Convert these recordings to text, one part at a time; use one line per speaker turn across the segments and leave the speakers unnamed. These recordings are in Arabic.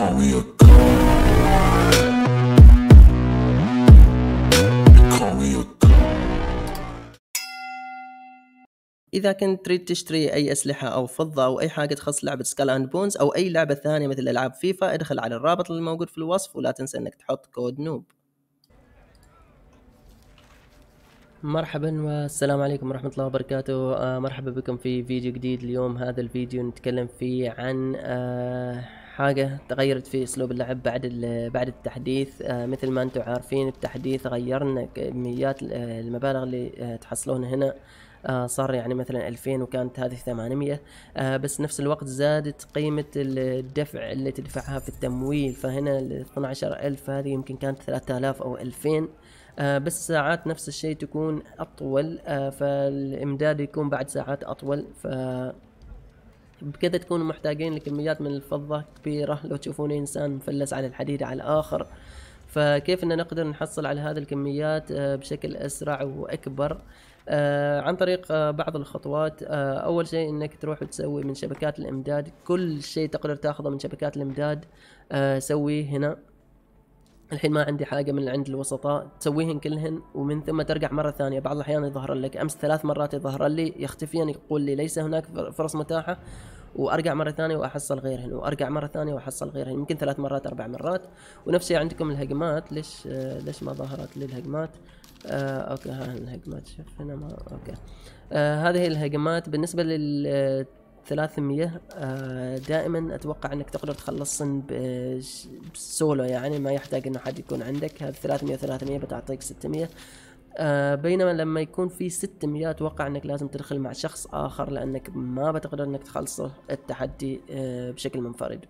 call me a اذا كنت تريد تشتري اي اسلحه او فضه او اي حاجه تخص لعبه سكال اند بونز او اي لعبه ثانيه مثل العاب فيفا ادخل على الرابط الموجود في الوصف ولا تنسى انك تحط كود نوب مرحبا والسلام عليكم ورحمة الله وبركاته آه، مرحبا بكم في فيديو جديد اليوم هذا الفيديو نتكلم فيه عن آه، حاجة تغيرت في أسلوب اللعب بعد بعد التحديث آه، مثل ما أنتم عارفين التحديث غيرنا كميات المبالغ اللي آه، تحصلون هنا آه، صار يعني مثلا 2000 وكانت هذه 800 بس نفس الوقت زادت قيمة الدفع اللي تدفعها في التمويل فهنا ال 12000 هذه يمكن كانت 3000 أو 2000 بس ساعات نفس الشيء تكون أطول فالإمداد يكون بعد ساعات أطول ف بكذا تكونوا محتاجين لكميات من الفضة كبيرة لو تشوفون إنسان مفلس على الحديد على الآخر فكيف أن نقدر نحصل على هذه الكميات آه، بشكل أسرع وأكبر آه، عن طريق آه، بعض الخطوات أول شيء أنك تروح وتسوي من شبكات الإمداد كل شيء تقدر تاخذه من شبكات الإمداد سويه هنا الحين ما عندي حاجة من عند الوسطاء تسويهن كلهن ومن ثم ترجع مرة ثانية بعض الأحيان يظهر لك أمس ثلاث مرات يظهر لي يختفين يقول لي ليس هناك فرص متاحة وارجع مره ثانيه واحصل غيرهن وارجع مره ثانيه واحصل غيرهن يمكن ثلاث مرات اربع مرات ونفسي عندكم الهجمات ليش آه ليش ما ظهرت لي الهجمات آه اوكي ها الهجمات شوف هنا ما اوكي آه هذه الهجمات بالنسبه لل 300 آه، دائما اتوقع انك تقدر تخلصن بسولو يعني ما يحتاج انه حد يكون عندك هذا 300 300 بتعطيك 600 أه بينما لما يكون في 600 اتوقع انك لازم تدخل مع شخص اخر لانك ما بتقدر انك تخلصه التحدي أه بشكل منفرد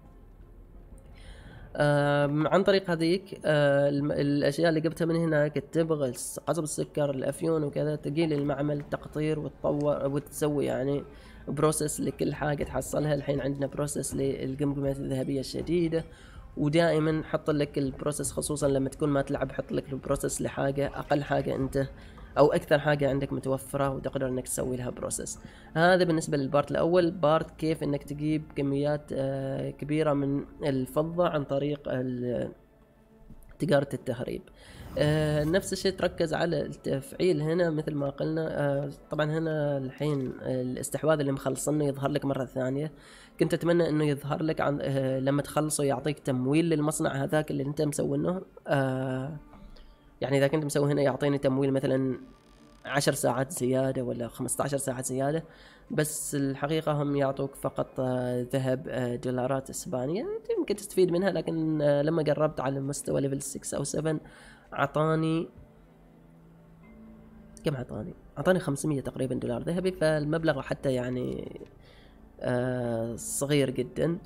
آه، عن طريق هذيك آه، الاشياء اللي جبتها من هناك التبغ قصب السكر الافيون وكذا تجي للمعمل التقطير وتطور وتسوي يعني بروسس لكل حاجه تحصلها الحين عندنا بروسس للقمقمه الذهبيه الشديده ودائما حط لك البروسس خصوصا لما تكون ما تلعب حط لك البروسس لحاجه اقل حاجه انت او اكثر حاجه عندك متوفره وتقدر انك تسوي لها بروسيس هذا بالنسبه للبارت الاول بارت كيف انك تجيب كميات آه، كبيره من الفضه عن طريق تجاره التهريب آه، نفس الشيء تركز على التفعيل هنا مثل ما قلنا آه، طبعا هنا الحين الاستحواذ اللي مخلصينه يظهر لك مره ثانيه كنت اتمنى انه يظهر لك عن لما تخلصه يعطيك تمويل للمصنع هذاك اللي انت مسوينه يعني اذا كنت مسوي هنا يعطيني تمويل مثلا 10 ساعات زيادة ولا 15 ساعة زيادة بس الحقيقة هم يعطوك فقط آه، ذهب آه، دولارات اسبانية يمكن تستفيد منها لكن آه، لما قربت على مستوى ليفل 6 او 7 عطاني كم عطاني؟ عطاني 500 تقريبا دولار ذهبي فالمبلغ حتى يعني صغير جدا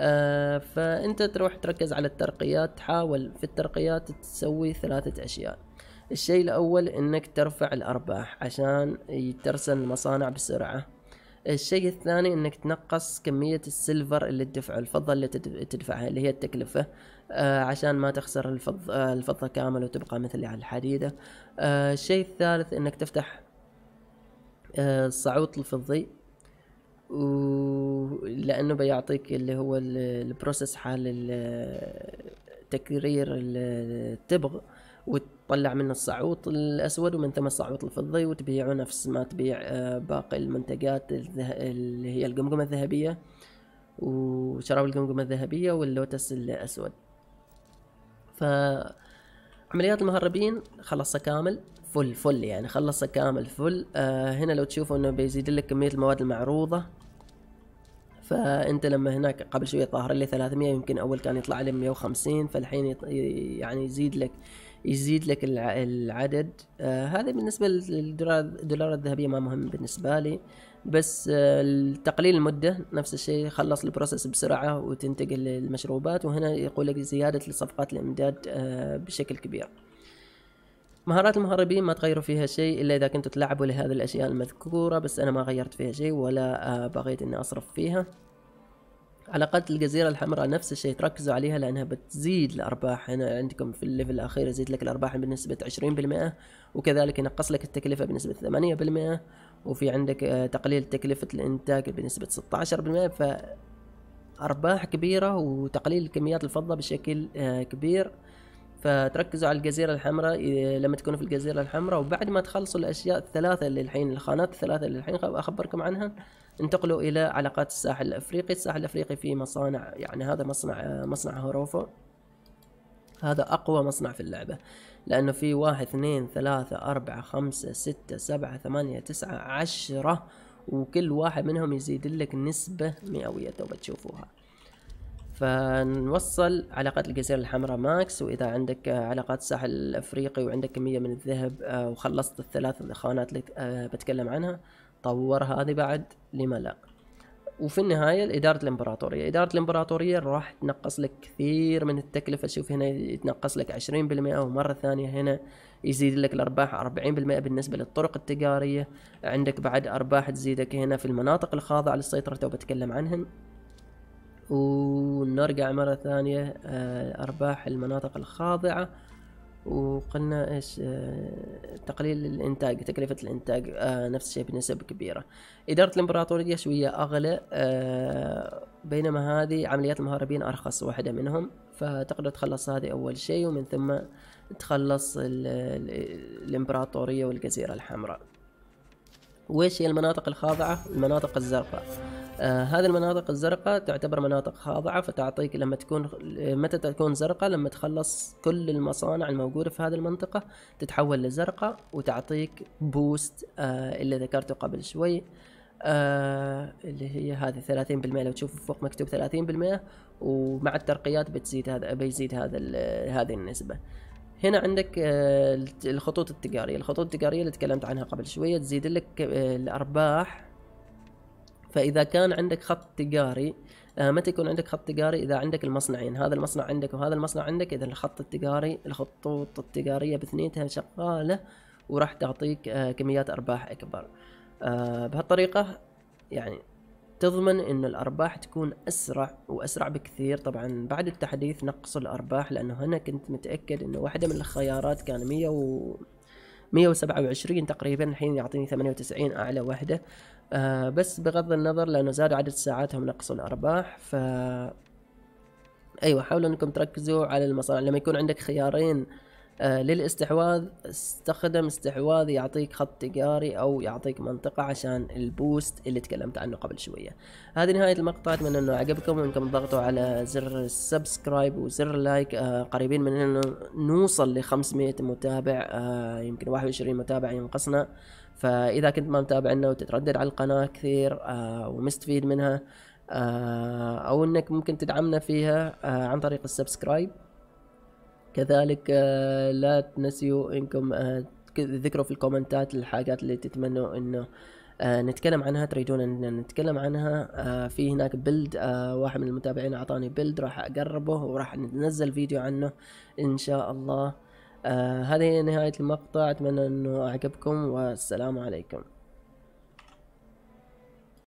آه فانت تروح تركز على الترقيات تحاول في الترقيات تسوي ثلاثة اشياء الشيء الاول انك ترفع الارباح عشان ترسل المصانع بسرعة الشيء الثاني انك تنقص كمية السيلفر اللي تدفعه الفضة اللي تدفعها اللي هي التكلفة آه عشان ما تخسر آه، الفضة, الفضة كامل وتبقى مثل على الحديدة آه الشيء الثالث انك تفتح الصعود آه، الفضي ولانه بيعطيك اللي هو البروسيس حال تكرير التبغ وتطلع منه الصعوط الاسود ومن ثم الصعوط الفضي وتبيعه نفس ما تبيع آه، باقي المنتجات اللي هي القمقمه الذهبيه وشراب القمقمه الذهبيه واللوتس الاسود ف عمليات المهربين خلصها كامل فل فل يعني خلصها كامل فل آه هنا لو تشوفوا انه بيزيد لك كميه المواد المعروضه فانت لما هناك قبل شويه ظاهر لي 300 يمكن اول كان يطلع لي 150 فالحين يعني يزيد لك يزيد لك العدد آه هذا بالنسبه للدولار الذهبيه ما مهم بالنسبه لي بس آه تقليل المده نفس الشيء خلص البروسيس بسرعه وتنتقل للمشروبات وهنا يقول لك زياده لصفقات الامداد آه بشكل كبير مهارات المهربين ما تغيروا فيها شيء الا اذا كنتوا تلعبوا لهذه الاشياء المذكورة بس انا ما غيرت فيها شيء ولا آه، بغيت اني اصرف فيها علاقات الجزيرة الحمراء نفس الشيء تركزوا عليها لأنها بتزيد الأرباح هنا عندكم في الليفل الأخير يزيد لك الأرباح بنسبة عشرين وكذلك ينقص لك التكلفة بنسبة ثمانية وفي عندك آه، تقليل تكلفة الإنتاج بنسبة ستة عشر ف أرباح كبيرة وتقليل كميات الفضة بشكل آه، كبير فتركزوا على الجزيره الحمراء لما تكونوا في الجزيره الحمراء وبعد ما تخلصوا الاشياء الثلاثه اللي الحين الخانات الثلاثه اللي الحين اخبركم عنها انتقلوا الى علاقات الساحل الافريقي الساحل الافريقي فيه مصانع يعني هذا مصنع مصنع هوروفو هذا اقوى مصنع في اللعبه لانه في واحد اثنين ثلاثة أربعة خمسة ستة سبعة ثمانية تسعة عشرة وكل واحد منهم يزيد لك نسبة مئوية تو بتشوفوها فنوصل علاقات الجزيرة الحمراء ماكس وإذا عندك علاقات الساحل الأفريقي وعندك كمية من الذهب آه، وخلصت الثلاث خانات اللي آه، بتكلم عنها طور هذه بعد لما لا وفي النهاية إدارة الإمبراطورية إدارة الإمبراطورية راح تنقص لك كثير من التكلفة شوف هنا يتنقص لك عشرين بالمئة ومرة ثانية هنا يزيد لك الأرباح أربعين بالمئة بالنسبة للطرق التجارية عندك بعد أرباح تزيدك هنا في المناطق الخاضعة للسيطرة وبتكلم عنهم ونرجع مرة ثانية آه، أرباح المناطق الخاضعة وقلنا ايش آه، تقليل الانتاج تكلفة الانتاج آه، نفس الشيء بنسب كبيرة إدارة الامبراطورية شوية أغلى بينما هذه عمليات المهربين أرخص واحدة منهم فتقدر تخلص هذه أول شيء ومن ثم تخلص ال ال الامبراطورية والجزيرة الحمراء وإيش هي المناطق الخاضعة المناطق الزرقاء آه هذه المناطق الزرقاء تعتبر مناطق خاضعة فتعطيك لما تكون متى تكون زرقاء لما تخلص كل المصانع الموجودة في هذه المنطقة تتحول لزرقاء وتعطيك بوست آه اللي ذكرته قبل شوي آه اللي هي هذه ثلاثين بالمئة لو تشوف فوق مكتوب ثلاثين بالمئة ومع الترقيات بتزيد هذا بيزيد هذا هذه النسبة هنا عندك آه، الخطوط التجارية الخطوط التجارية اللي تكلمت عنها قبل شوية تزيد لك آه، الأرباح فاذا كان عندك خط تجاري آه، متى يكون عندك خط تجاري اذا عندك المصنعين هذا المصنع عندك وهذا المصنع عندك اذا الخط التجاري الخطوط التجاريه باثنينها شغاله وراح تعطيك آه، كميات ارباح اكبر آه، بهالطريقه يعني تضمن ان الارباح تكون اسرع واسرع بكثير طبعا بعد التحديث نقصوا الارباح لانه هنا كنت متاكد انه واحده من الخيارات كان 100 و 127 تقريبا الحين يعطيني 98 اعلى وحده آه بس بغض النظر لانه زاد عدد ساعاتهم نقصوا الارباح ف ايوه حاولوا انكم تركزوا على المصانع لما يكون عندك خيارين آه، للاستحواذ استخدم استحواذ يعطيك خط تجاري او يعطيك منطقة عشان البوست اللي تكلمت عنه قبل شوية هذه نهاية المقطع اتمنى انه عجبكم وانكم تضغطوا على زر السبسكرايب وزر اللايك آه قريبين من انه نوصل ل 500 متابع آه يمكن 21 متابع ينقصنا فاذا كنت ما متابعنا وتتردد على القناة كثير آه ومستفيد منها آه او انك ممكن تدعمنا فيها آه عن طريق السبسكرايب كذلك آه، لا تنسوا انكم آه، تذكروا في الكومنتات الحاجات اللي تتمنوا انه آه، نتكلم عنها تريدون ان نتكلم عنها في هناك بيلد واحد من المتابعين اعطاني بيلد راح اقربه وراح ننزل فيديو عنه ان شاء الله هذه نهاية المقطع اتمنى انه اعجبكم والسلام عليكم